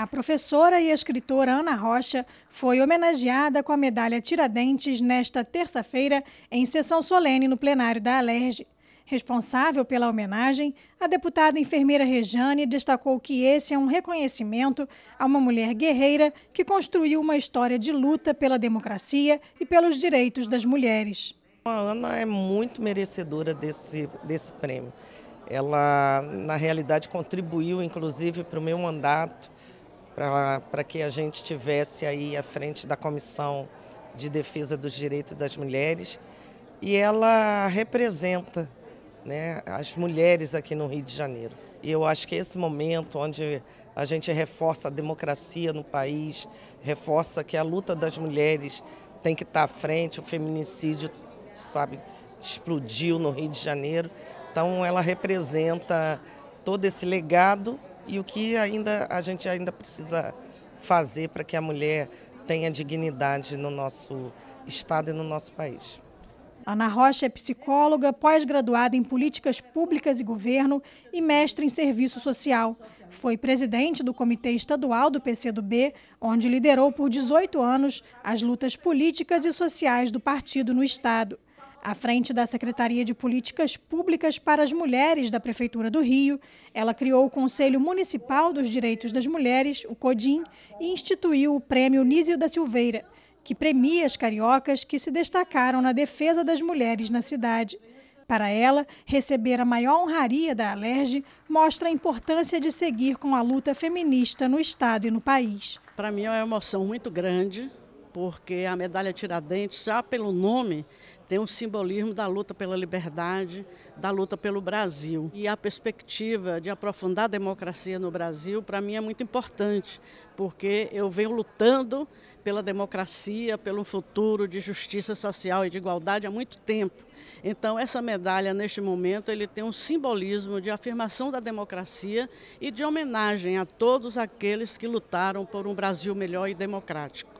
A professora e escritora Ana Rocha foi homenageada com a medalha Tiradentes nesta terça-feira, em sessão solene no plenário da Alerj. Responsável pela homenagem, a deputada enfermeira Rejane destacou que esse é um reconhecimento a uma mulher guerreira que construiu uma história de luta pela democracia e pelos direitos das mulheres. A Ana é muito merecedora desse, desse prêmio. Ela, na realidade, contribuiu, inclusive, para o meu mandato para que a gente tivesse aí à frente da Comissão de Defesa dos Direitos das Mulheres e ela representa né, as mulheres aqui no Rio de Janeiro. E eu acho que esse momento onde a gente reforça a democracia no país, reforça que a luta das mulheres tem que estar tá à frente, o feminicídio, sabe, explodiu no Rio de Janeiro. Então ela representa todo esse legado e o que ainda a gente ainda precisa fazer para que a mulher tenha dignidade no nosso estado e no nosso país. Ana Rocha é psicóloga, pós-graduada em políticas públicas e governo e mestre em serviço social. Foi presidente do Comitê Estadual do PCdoB, onde liderou por 18 anos as lutas políticas e sociais do partido no estado. À frente da Secretaria de Políticas Públicas para as Mulheres da Prefeitura do Rio, ela criou o Conselho Municipal dos Direitos das Mulheres, o CODIM, e instituiu o Prêmio Nísio da Silveira, que premia as cariocas que se destacaram na defesa das mulheres na cidade. Para ela, receber a maior honraria da Alerj mostra a importância de seguir com a luta feminista no Estado e no país. Para mim é uma emoção muito grande porque a medalha Tiradentes, já pelo nome, tem um simbolismo da luta pela liberdade, da luta pelo Brasil. E a perspectiva de aprofundar a democracia no Brasil, para mim, é muito importante, porque eu venho lutando pela democracia, pelo futuro de justiça social e de igualdade há muito tempo. Então, essa medalha, neste momento, ele tem um simbolismo de afirmação da democracia e de homenagem a todos aqueles que lutaram por um Brasil melhor e democrático.